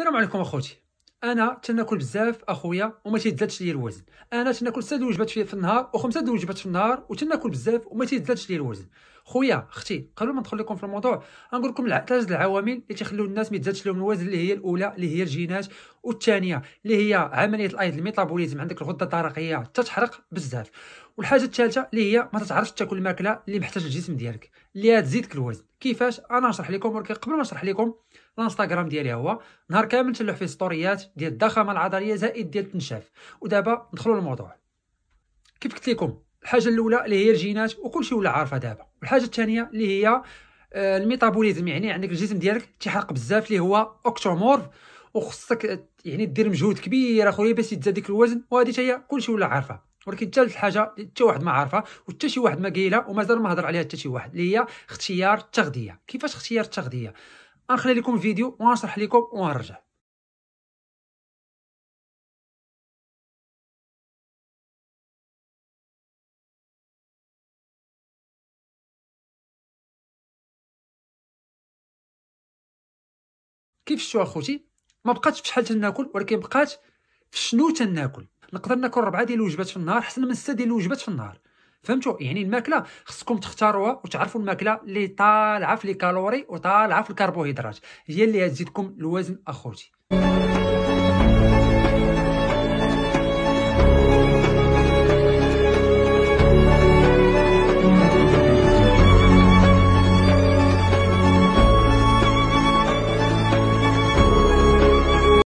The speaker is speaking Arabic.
السلام عليكم اخوتي انا تناكل بزاف اخويا وما تيتزادش ليا الوزن انا تناكل 6 وجبات في النهار وخمسه د الوجبات في النهار وتناكل بزاف وما تيتزادش ليا الوزن خويا اختي قبل ما ندخل لكم في الموضوع غنقول لكم ثلاثه العوامل اللي تيخليو الناس ما يتزادش لهم الوزن اللي هي الاولى اللي هي الجينات والثانيه اللي هي عمليه الايض الميتابوليزم عندك الغده الدرقيه تتحرق بزاف والحاجه الثالثه اللي هي ما تتعرفش تاكل الماكله اللي محتاج الجسم ديالك اللي تزيدك الوزن كيفاش انا نشرح لكم ولكن قبل ما نشرح لكم الانستغرام ديالي هو نهار كامل تلوح فيه ستوريات ديال الضخامه العضليه زائد ديال التنشاف ودابا ندخلوا للموضوع كيف قلت لكم الحاجه الاولى اللي هي الجينات وكل شيء ولا عارفه دابا والحاجه الثانيه اللي هي آه، الميتابوليزم يعني عندك الجسم ديالك تيحرق بزاف اللي هو اوكتومورف وخصك يعني دير مجهود كبير اخويا باش يتزاد ديك الوزن وهذه هي كلشي ولا عارفه ولكن ثالث حاجه حتى واحد ما عارفها وحتى شي واحد ما قايلها ومازال ما هضر عليها حتى شي واحد اللي هي اختيار التغذيه كيفاش اختيار التغذيه غنخلي لكم الفيديو ونشرح لكم ونرجع كيف شتو اخوتي ما بقاتش بشحال تناكل ولكن بقات شنو تناكل نقدر ناكل ربعه ديال الوجبات في النهار حسن من سته ديال الوجبات في النهار فهمتوا يعني الماكله خصكم تختاروها وتعرفوا الماكله اللي طالعه في الكالوري وطالعه في الكربوهيدرات هي اللي هتزيدكم الوزن اخوتي